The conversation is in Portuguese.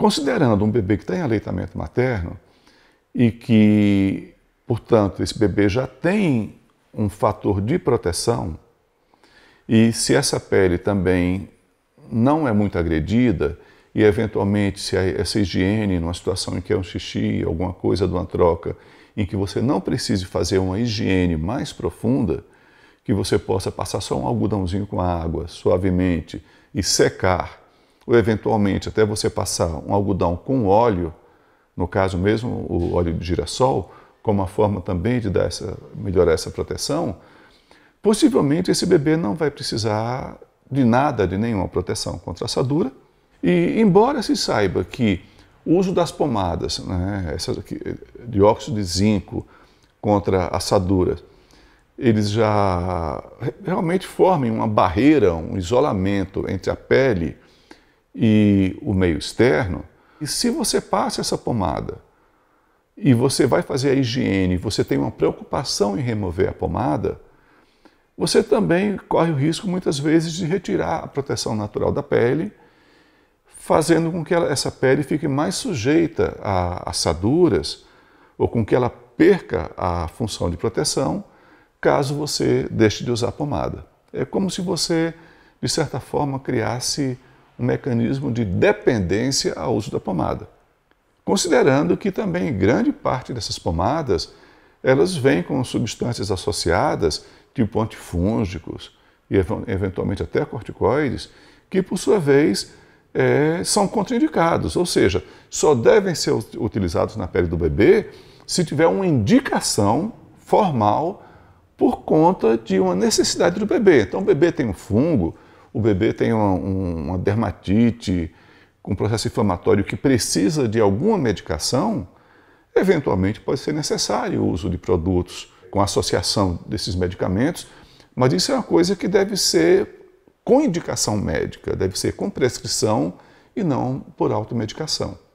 Considerando um bebê que tem aleitamento materno e que, portanto, esse bebê já tem um fator de proteção, e se essa pele também não é muito agredida, e eventualmente se essa higiene, numa situação em que é um xixi, alguma coisa de uma troca, em que você não precise fazer uma higiene mais profunda, que você possa passar só um algodãozinho com água suavemente e secar ou eventualmente até você passar um algodão com óleo, no caso mesmo o óleo de girassol, como uma forma também de dar essa, melhorar essa proteção, possivelmente esse bebê não vai precisar de nada, de nenhuma proteção contra assadura. E embora se saiba que o uso das pomadas, né, óxido de zinco contra assadura, eles já realmente formem uma barreira, um isolamento entre a pele e o meio externo. E se você passa essa pomada e você vai fazer a higiene, você tem uma preocupação em remover a pomada, você também corre o risco muitas vezes de retirar a proteção natural da pele, fazendo com que ela, essa pele fique mais sujeita a assaduras ou com que ela perca a função de proteção caso você deixe de usar pomada. É como se você, de certa forma, criasse um mecanismo de dependência ao uso da pomada. Considerando que também grande parte dessas pomadas, elas vêm com substâncias associadas, tipo antifúngicos e eventualmente até corticoides, que por sua vez é, são contraindicados, ou seja, só devem ser utilizados na pele do bebê se tiver uma indicação formal por conta de uma necessidade do bebê. Então, o bebê tem um fungo, o bebê tem uma, uma dermatite, um processo inflamatório que precisa de alguma medicação, eventualmente pode ser necessário o uso de produtos com associação desses medicamentos, mas isso é uma coisa que deve ser com indicação médica, deve ser com prescrição e não por automedicação.